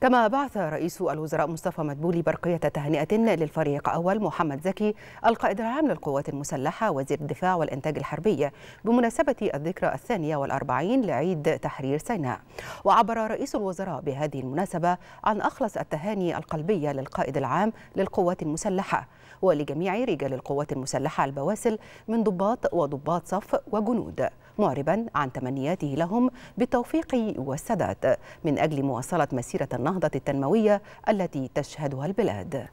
كما بعث رئيس الوزراء مصطفى مدبولي برقية تهنئة للفريق أول محمد زكي القائد العام للقوات المسلحة وزير الدفاع والإنتاج الحربي بمناسبة الذكرى الثانية والأربعين لعيد تحرير سيناء وعبر رئيس الوزراء بهذه المناسبة عن أخلص التهاني القلبية للقائد العام للقوات المسلحة ولجميع رجال القوات المسلحة البواسل من ضباط وضباط صف وجنود معربا عن تمنياته لهم بالتوفيق والسداد من أجل مواصلة مسيرة النهضة النهضة التنموية التي تشهدها البلاد